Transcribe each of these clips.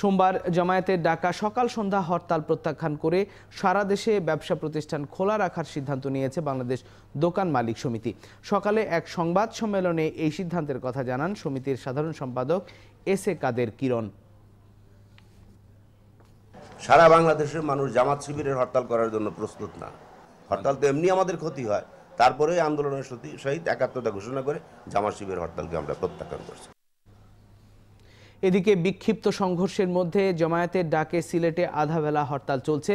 সোমবার জামায়াতের ডাকা সকাল সন্ধ্যা হরতাল প্রত্যাখ্যান করে সারা দেশে ব্যবসা প্রতিষ্ঠান খোলা রাখার সিদ্ধান্ত নিয়েছে বাংলাদেশ দোকান মালিক সমিতি সকালে এক সংবাদ সম্মেলনে এই সিদ্ধান্তের কথা জানান সমিতির সাধারণ সম্পাদক এস এ কাদের কিরণ সারা বাংলাদেশের মানুষ জামাত শিবিরের হরতাল করার জন্য প্রস্তুত না হরতাল তো এমনি আমাদের ক্ষতি হয় তারপরে আন্দোলনের সহিত একাত্মতা ঘোষণা করে জামাত শিবির হরতালকে আমরা প্রত্যাখ্যান করছি এদিকে বিক্ষিপ্ত সংঘর্ষের মধ্যে জমায়েতের ডাকে সিলেটে আধাবেলা হরতাল চলছে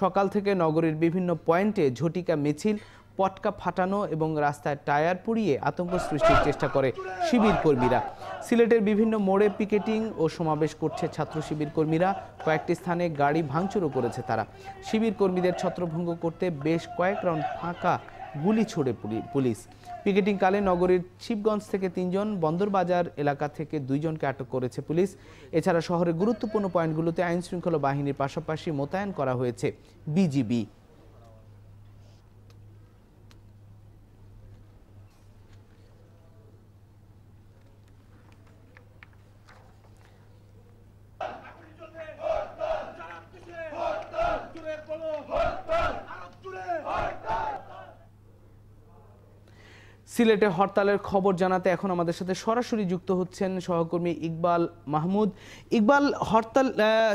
সকাল থেকে নগরীর বিভিন্ন পয়েন্টে ঝটিকা মিছিল পটকা ফাটানো এবং রাস্তায় টায়ার পুড়িয়ে আতঙ্ক সৃষ্টির চেষ্টা করে শিবির কর্মীরা সিলেটের বিভিন্ন মোড়ে পিকেটিং ও সমাবেশ করছে ছাত্র শিবির কর্মীরা কয়েকটি স্থানে গাড়ি ভাঙচুরও করেছে তারা শিবির কর্মীদের ছত্রভঙ্গ করতে বেশ কয়েক রাউন্ড ফাঁকা গুলি ছোড়ে পুলিশ পিকেটিং কালে নগরীর শিবগঞ্জ থেকে তিনজন বন্দরবাজার এলাকা থেকে দুইজনকে আটক করেছে পুলিশ এছাড়া শহরের গুরুত্বপূর্ণ পয়েন্টগুলোতে আইনশৃঙ্খলা বাহিনীর পাশাপাশি মোতায়েন করা হয়েছে বিজিবি সিলেটে হরতালের খবর জানাতে এখন আমাদের সাথে সরাসরি যুক্ত হচ্ছেন সহকর্মী ইকবাল মাহমুদ ইকবাল হরতাল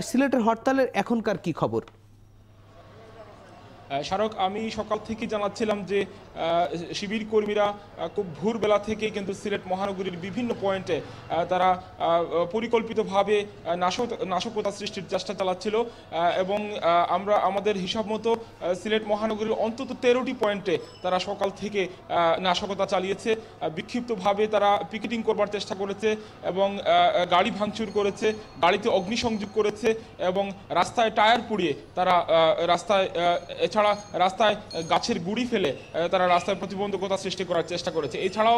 সিলেটের হরতালের এখনকার কি খবর স্মারক আমি সকাল থেকে জানাচ্ছিলাম যে শিবির কর্মীরা খুব ভোরবেলা থেকে কিন্তু সিলেট মহানগরীর বিভিন্ন পয়েন্টে তারা পরিকল্পিতভাবে নাশক নাশকতা সৃষ্টির চেষ্টা চালাচ্ছিল এবং আমরা আমাদের হিসাব মতো সিলেট মহানগরীর অন্তত তেরোটি পয়েন্টে তারা সকাল থেকে নাশকতা চালিয়েছে বিক্ষিপ্তভাবে তারা পিকেটিং করবার চেষ্টা করেছে এবং গাড়ি ভাঙচুর করেছে গাড়িতে অগ্নিসংযোগ করেছে এবং রাস্তায় টায়ার পুড়িয়ে তারা রাস্তায় এছাড়া তারা রাস্তায় গাছের গুড়ি ফেলে তারা রাস্তায় প্রতিবন্ধকতা সৃষ্টি করার চেষ্টা করেছে এছাড়াও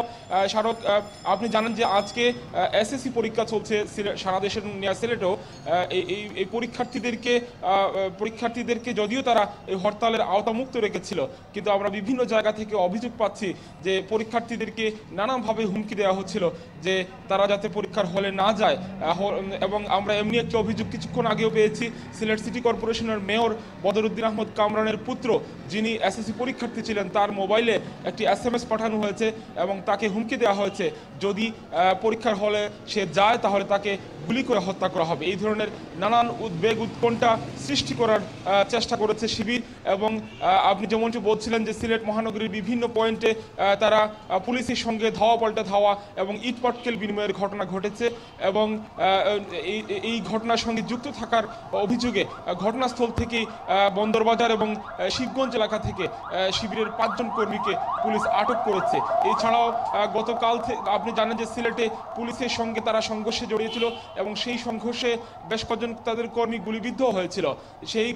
শারদ আপনি জানেন যে আজকে এসএসসি পরীক্ষা চলছে সারা দেশের সিলেটেও এই এই পরীক্ষার্থীদেরকে পরীক্ষার্থীদেরকে যদিও তারা এই হরতালের আওতামুক্ত রেখেছিল কিন্তু আমরা বিভিন্ন জায়গা থেকে অভিযোগ পাচ্ছি যে পরীক্ষার্থীদেরকে নানাভাবে হুমকি দেওয়া হচ্ছিল যে তারা যাতে পরীক্ষার হলে না যায় এবং আমরা এমনি একটি অভিযোগ কিছুক্ষণ আগেও পেয়েছি সিলেট সিটি কর্পোরেশনের মেয়র বদরুদ্দিন আহমদ কামরানের পুত্র যিনি এসএসসি পরীক্ষার্থী ছিলেন তার মোবাইলে একটি এস পাঠানো হয়েছে এবং তাকে হুমকি দেওয়া হয়েছে যদি পরীক্ষার হলে সে যায় তাহলে তাকে গুলি করে হত্যা করা হবে এই ধরনের নানান উদ্বেগ উৎকণ্ঠা সৃষ্টি করার চেষ্টা করেছে শিবির এবং আপনি যেমনটি বলছিলেন যে সিলেট মহানগরীর বিভিন্ন পয়েন্টে তারা পুলিশের সঙ্গে ধাওয়া পাল্টা ধাওয়া এবং ইটপটকেল বিনিময়ের ঘটনা ঘটেছে এবং এই ঘটনার সঙ্গে যুক্ত থাকার অভিযোগে ঘটনাস্থল থেকে বন্দরবাজার এবং শিবগঞ্জ এলাকা থেকে শিবিরের পাঁচজন কর্মীকে পুলিশ আটক করেছে এছাড়াও গতকাল আপনি জানেন যে সিলেটে পুলিশের সঙ্গে তারা সংঘর্ষে জড়িয়েছিল এবং সেই সংঘর্ষে বেশ কজন তাদের কর্মী গুলিবিদ্ধ হয়েছিল সেই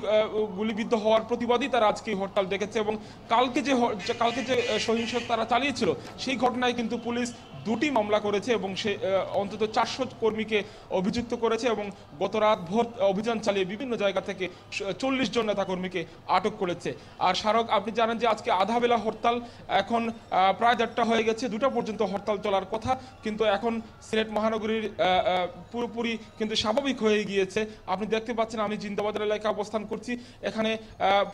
গুলিবিদ্ধ হওয়ার প্রতিবাদই তারা আজকে হরতাল ডেকেছে এবং কালকে যে কালকে যে সহিংস তারা চালিয়েছিল সেই ঘটনায় কিন্তু পুলিশ দুটি মামলা করেছে এবং সে অন্তত চারশো কর্মীকে অভিযুক্ত করেছে এবং গত রাত ভোর অভিযান চালিয়ে বিভিন্ন জায়গা থেকে চল্লিশ জন নেতা কর্মীকে আটক করে বলেছে আর স্মারক আপনি জানেন যে আজকে আধা বেলা হরতাল এখন প্রায় দেড়টা হয়ে গেছে দুটা পর্যন্ত হরতাল চলার কথা কিন্তু এখন সিলেট মহানগরীর পুরোপুরি কিন্তু স্বাভাবিক হয়ে গিয়েছে আপনি দেখতে পাচ্ছেন আমি জিন্দাবাদের এলাকায় অবস্থান করছি এখানে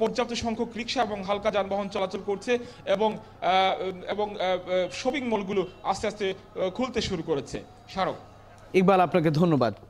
পর্যাপ্ত সংখ্যক রিক্সা এবং হালকা যানবাহন চলাচল করছে এবং এবং শপিং মলগুলো আস্তে আস্তে খুলতে শুরু করেছে স্মারক ইকবাল আপনাকে ধন্যবাদ